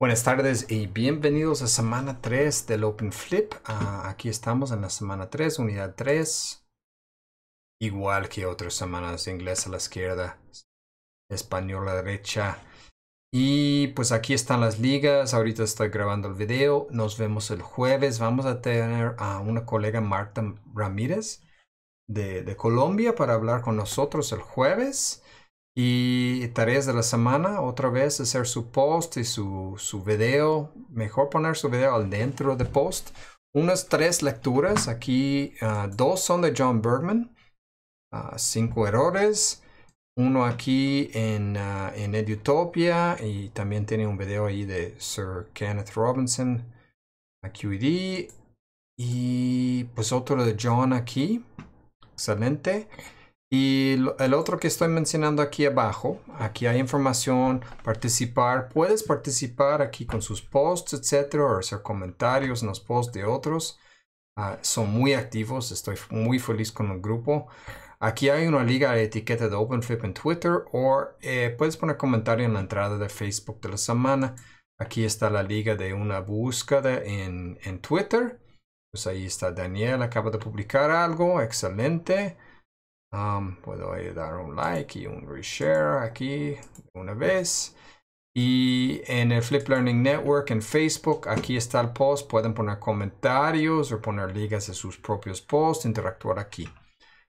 Buenas tardes y bienvenidos a semana 3 del Open Flip. Ah, aquí estamos en la semana 3, unidad 3. Igual que otras semanas, inglés a la izquierda, español a la derecha. Y pues aquí están las ligas. Ahorita estoy grabando el video. Nos vemos el jueves. Vamos a tener a una colega Marta Ramírez de, de Colombia para hablar con nosotros el jueves. Y tareas de la semana, otra vez hacer su post y su, su video. Mejor poner su video al dentro de post. Unas tres lecturas. Aquí ah, dos son de John Bergman. Ah, cinco errores. Uno aquí en, ah, en Edutopia y también tiene un video ahí de Sir Kenneth Robinson. A QED. Y pues otro de John aquí. Excelente. Y el otro que estoy mencionando aquí abajo, aquí hay información, participar, puedes participar aquí con sus posts, etcétera, o hacer comentarios en los posts de otros. Ah, son muy activos, estoy muy feliz con el grupo. Aquí hay una liga de etiqueta de OpenFlip en Twitter o eh, puedes poner comentario en la entrada de Facebook de la semana. Aquí está la liga de una búsqueda en, en Twitter. Pues ahí está Daniel, acaba de publicar algo, excelente puedo dar un like y un reshare aquí una vez. Y en el Flip Learning Network, en Facebook, aquí está el post. Pueden poner comentarios o poner ligas de sus propios posts, interactuar aquí.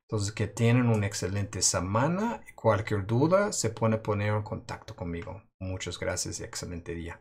Entonces, que tienen una excelente semana. Cualquier duda, se puede poner en contacto conmigo. Muchas gracias y excelente día.